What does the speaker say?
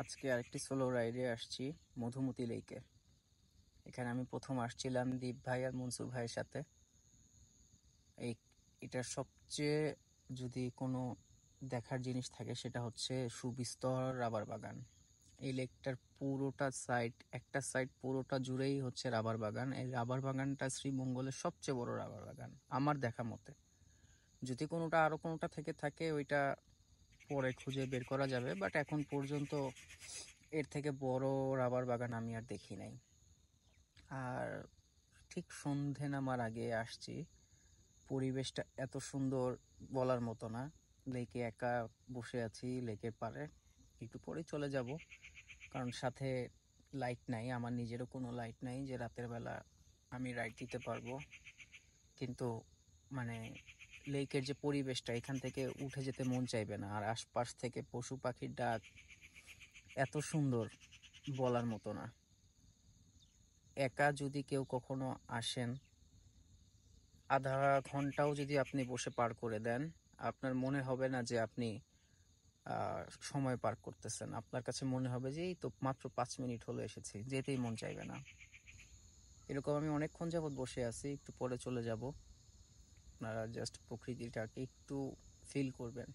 আজকে আরেকটি সোলো রাইডে আসছি মধুমতি লেকে এখানে আমি প্রথম আসছিলাম দীপ ভাই আর মনসুর ভাইয়ের সাথে এই এটার সবচেয়ে যদি কোনো দেখার জিনিস থাকে সেটা হচ্ছে সুবিস্তর রাবার বাগান এই লেকটার পুরোটা সাইড একটা সাইড পুরোটা জুড়েই হচ্ছে রাবার বাগান এই রাবার বাগানটা শ্রীমঙ্গলের সবচেয়ে বড় রাবার বাগান আমার দেখা মতে যদি কোনোটা আরও কোনোটা থেকে থাকে ওইটা পরে খুঁজে বের করা যাবে বাট এখন পর্যন্ত এর থেকে বড় রাবার বাগান আমি আর দেখি নাই আর ঠিক সন্ধে নামার আগে আসছি পরিবেশটা এত সুন্দর বলার মতো না লেকে একা বসে আছি লেকের পারে একটু পরেই চলে যাব কারণ সাথে লাইট নাই আমার নিজেরও কোনো লাইট নাই যে রাতের বেলা আমি রাইড দিতে পারবো কিন্তু মানে লেকের যে পরিবেশটা এখান থেকে উঠে যেতে মন চাইবে না আর আশপাশ থেকে পশু পাখির ডাক এত সুন্দর বলার মতো না একা যদি কেউ কখনো আসেন আধা ঘন্টাও যদি আপনি বসে পার করে দেন আপনার মনে হবে না যে আপনি সময় পার করতেছেন আপনার কাছে মনে হবে যে এই তো মাত্র পাঁচ মিনিট হলো এসেছি যেতেই মন চাইবে না এরকম আমি অনেকক্ষণ যাবৎ বসে আছি একটু পরে চলে যাব আপনারা জাস্ট প্রকৃতিটাকে একটু ফিল করবেন